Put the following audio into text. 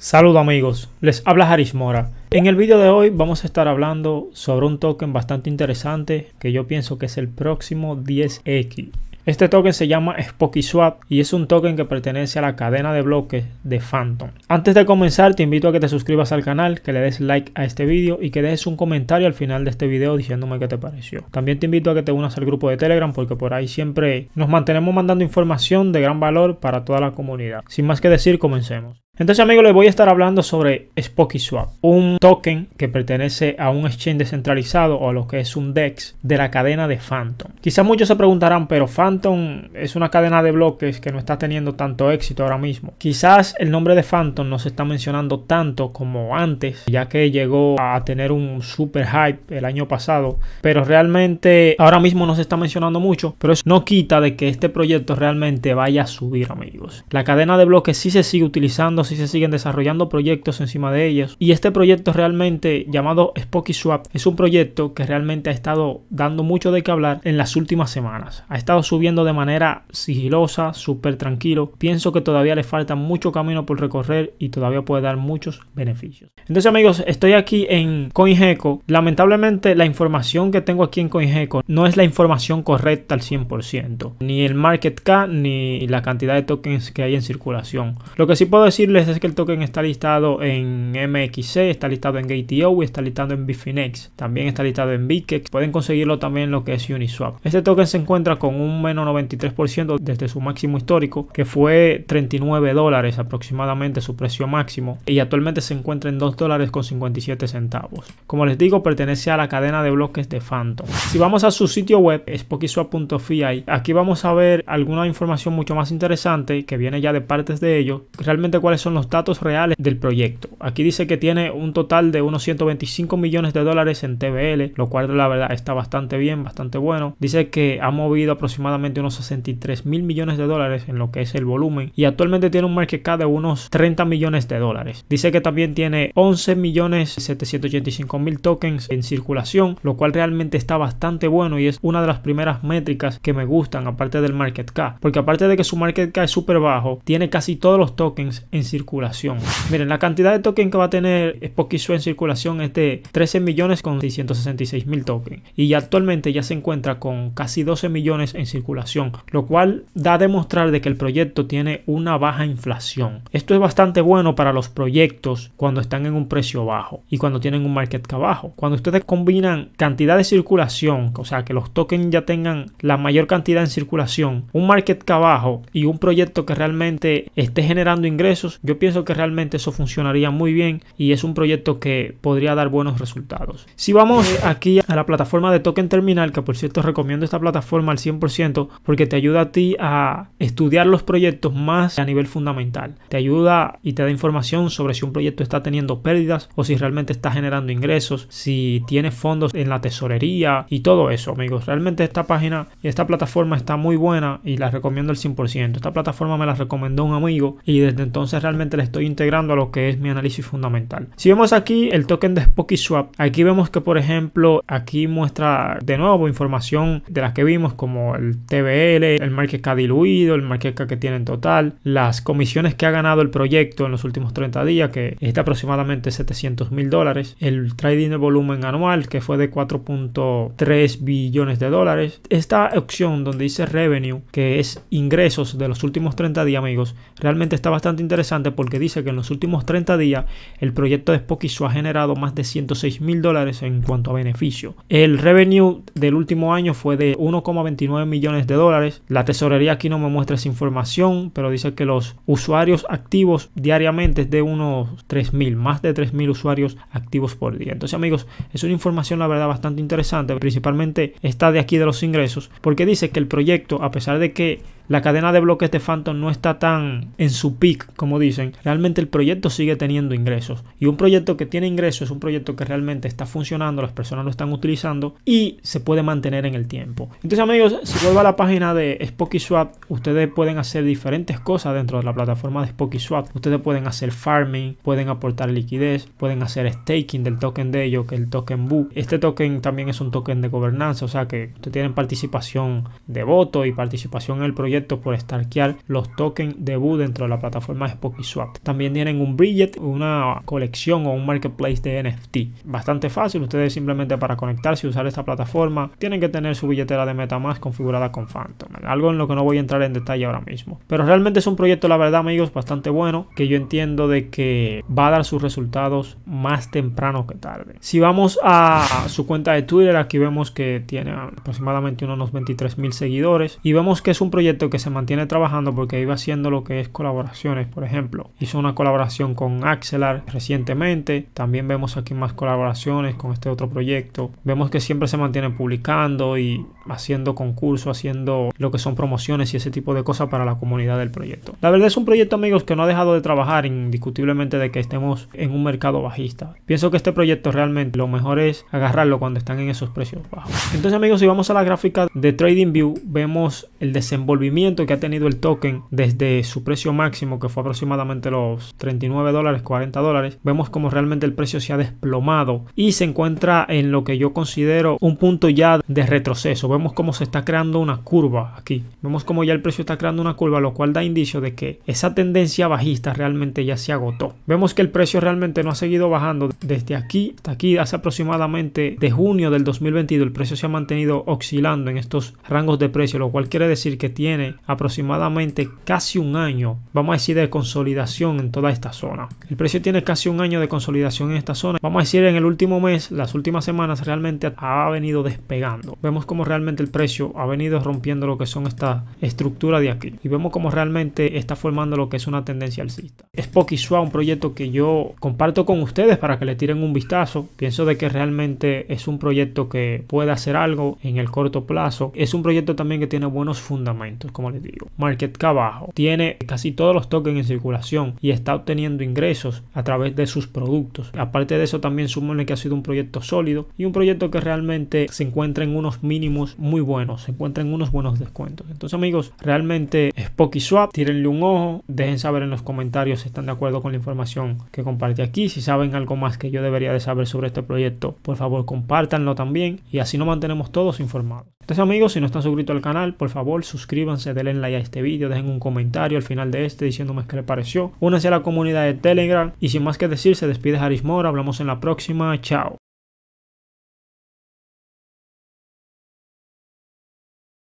Saludos amigos, les habla Harish En el video de hoy vamos a estar hablando sobre un token bastante interesante que yo pienso que es el próximo 10X. Este token se llama SpokiSwap y es un token que pertenece a la cadena de bloques de Phantom. Antes de comenzar te invito a que te suscribas al canal, que le des like a este video y que dejes un comentario al final de este video diciéndome qué te pareció. También te invito a que te unas al grupo de Telegram porque por ahí siempre nos mantenemos mandando información de gran valor para toda la comunidad. Sin más que decir, comencemos. Entonces amigos les voy a estar hablando sobre SpockySwap, un token que pertenece a un exchange descentralizado o a lo que es un DEX de la cadena de Phantom. Quizás muchos se preguntarán, pero Phantom es una cadena de bloques que no está teniendo tanto éxito ahora mismo. Quizás el nombre de Phantom no se está mencionando tanto como antes, ya que llegó a tener un super hype el año pasado, pero realmente ahora mismo no se está mencionando mucho, pero eso no quita de que este proyecto realmente vaya a subir amigos. La cadena de bloques sí se sigue utilizando, si se siguen desarrollando proyectos encima de ellas. Y este proyecto realmente llamado Spocky Swap es un proyecto que realmente ha estado dando mucho de qué hablar en las últimas semanas. Ha estado subiendo de manera sigilosa, súper tranquilo. Pienso que todavía le falta mucho camino por recorrer y todavía puede dar muchos beneficios. Entonces amigos, estoy aquí en CoinGecko. Lamentablemente la información que tengo aquí en CoinGecko no es la información correcta al 100%. Ni el market cap ni la cantidad de tokens que hay en circulación. Lo que sí puedo decirle es que el token está listado en MXC, está listado en GATO y está listado en Bifinex. También está listado en BITKEX. Pueden conseguirlo también lo que es Uniswap. Este token se encuentra con un menos 93% desde su máximo histórico, que fue 39 dólares aproximadamente su precio máximo, y actualmente se encuentra en 2 dólares con 57 centavos. Como les digo, pertenece a la cadena de bloques de Phantom. Si vamos a su sitio web, spokiswap.fi, aquí vamos a ver alguna información mucho más interesante que viene ya de partes de ellos. Realmente cuál son los datos reales del proyecto. Aquí dice que tiene un total de unos 125 millones de dólares en TBL, lo cual la verdad está bastante bien, bastante bueno. Dice que ha movido aproximadamente unos 63 mil millones de dólares en lo que es el volumen y actualmente tiene un market cap de unos 30 millones de dólares. Dice que también tiene 11 millones 785 mil tokens en circulación, lo cual realmente está bastante bueno y es una de las primeras métricas que me gustan aparte del market cap, porque aparte de que su market cap es súper bajo, tiene casi todos los tokens en circulación. Miren, la cantidad de token que va a tener Sue en circulación es de 13 millones con 666 mil tokens y actualmente ya se encuentra con casi 12 millones en circulación, lo cual da a demostrar de que el proyecto tiene una baja inflación. Esto es bastante bueno para los proyectos cuando están en un precio bajo y cuando tienen un market cap bajo. Cuando ustedes combinan cantidad de circulación, o sea, que los tokens ya tengan la mayor cantidad en circulación, un market cap bajo y un proyecto que realmente esté generando ingresos, yo pienso que realmente eso funcionaría muy bien y es un proyecto que podría dar buenos resultados. Si vamos eh. aquí a la plataforma de Token Terminal, que por cierto recomiendo esta plataforma al 100% porque te ayuda a ti a estudiar los proyectos más a nivel fundamental. Te ayuda y te da información sobre si un proyecto está teniendo pérdidas o si realmente está generando ingresos, si tiene fondos en la tesorería y todo eso, amigos. Realmente esta página y esta plataforma está muy buena y la recomiendo al 100%. Esta plataforma me la recomendó un amigo y desde entonces le estoy integrando a lo que es mi análisis fundamental. Si vemos aquí el token de swap aquí vemos que por ejemplo aquí muestra de nuevo información de las que vimos como el TBL, el market cap diluido, el market que tiene en total, las comisiones que ha ganado el proyecto en los últimos 30 días que está aproximadamente 700 mil dólares, el trading de volumen anual que fue de 4.3 billones de dólares. Esta opción donde dice revenue que es ingresos de los últimos 30 días amigos realmente está bastante interesante porque dice que en los últimos 30 días el proyecto de su ha generado más de 106 mil dólares en cuanto a beneficio. El revenue del último año fue de 1,29 millones de dólares. La tesorería aquí no me muestra esa información, pero dice que los usuarios activos diariamente es de unos 3 mil, más de 3 mil usuarios activos por día. Entonces amigos, es una información la verdad bastante interesante, principalmente está de aquí de los ingresos, porque dice que el proyecto, a pesar de que la cadena de bloques de Phantom no está tan en su peak como dice, dicen, realmente el proyecto sigue teniendo ingresos. Y un proyecto que tiene ingresos es un proyecto que realmente está funcionando, las personas lo están utilizando y se puede mantener en el tiempo. Entonces amigos, si vuelvo a la página de SpockySwap, ustedes pueden hacer diferentes cosas dentro de la plataforma de SpockySwap. Ustedes pueden hacer farming, pueden aportar liquidez, pueden hacer staking del token de ellos, que el token BU. Este token también es un token de gobernanza, o sea que ustedes tienen participación de voto y participación en el proyecto por estarquear los tokens de BU dentro de la plataforma de Swap. También tienen un Bridget, una colección o un marketplace de NFT. Bastante fácil, ustedes simplemente para conectarse y usar esta plataforma tienen que tener su billetera de MetaMask configurada con Phantom. Algo en lo que no voy a entrar en detalle ahora mismo. Pero realmente es un proyecto, la verdad amigos, bastante bueno que yo entiendo de que va a dar sus resultados más temprano que tarde. Si vamos a su cuenta de Twitter, aquí vemos que tiene aproximadamente unos 23 mil seguidores y vemos que es un proyecto que se mantiene trabajando porque iba haciendo lo que es colaboraciones, por ejemplo Hizo una colaboración con Axelar recientemente. También vemos aquí más colaboraciones con este otro proyecto. Vemos que siempre se mantiene publicando y haciendo concursos, haciendo lo que son promociones y ese tipo de cosas para la comunidad del proyecto. La verdad es un proyecto, amigos, que no ha dejado de trabajar indiscutiblemente de que estemos en un mercado bajista. Pienso que este proyecto realmente lo mejor es agarrarlo cuando están en esos precios bajos. Entonces, amigos, si vamos a la gráfica de TradingView, vemos el desenvolvimiento que ha tenido el token desde su precio máximo, que fue aproximadamente los 39 dólares, 40 dólares. Vemos como realmente el precio se ha desplomado y se encuentra en lo que yo considero un punto ya de retroceso vemos cómo se está creando una curva aquí. Vemos cómo ya el precio está creando una curva, lo cual da indicio de que esa tendencia bajista realmente ya se agotó. Vemos que el precio realmente no ha seguido bajando desde aquí hasta aquí, hace aproximadamente de junio del 2022. El precio se ha mantenido oscilando en estos rangos de precio, lo cual quiere decir que tiene aproximadamente casi un año, vamos a decir, de consolidación en toda esta zona. El precio tiene casi un año de consolidación en esta zona. Vamos a decir, en el último mes, las últimas semanas, realmente ha venido despegando. Vemos cómo realmente el precio ha venido rompiendo lo que son esta estructura de aquí. Y vemos como realmente está formando lo que es una tendencia alcista. Es y un proyecto que yo comparto con ustedes para que le tiren un vistazo. Pienso de que realmente es un proyecto que puede hacer algo en el corto plazo. Es un proyecto también que tiene buenos fundamentos, como les digo. Market Cabajo. Tiene casi todos los tokens en circulación y está obteniendo ingresos a través de sus productos. Aparte de eso, también sumo que ha sido un proyecto sólido y un proyecto que realmente se encuentra en unos mínimos muy buenos, se encuentran unos buenos descuentos. Entonces amigos, realmente es Swap. tírenle un ojo, dejen saber en los comentarios si están de acuerdo con la información que compartí aquí, si saben algo más que yo debería de saber sobre este proyecto, por favor compártanlo también y así nos mantenemos todos informados. Entonces amigos, si no están suscritos al canal, por favor suscríbanse, denle like a este vídeo, dejen un comentario al final de este diciéndome qué les pareció, únanse a la comunidad de Telegram y sin más que decir se despide Harris Mora, hablamos en la próxima, chao.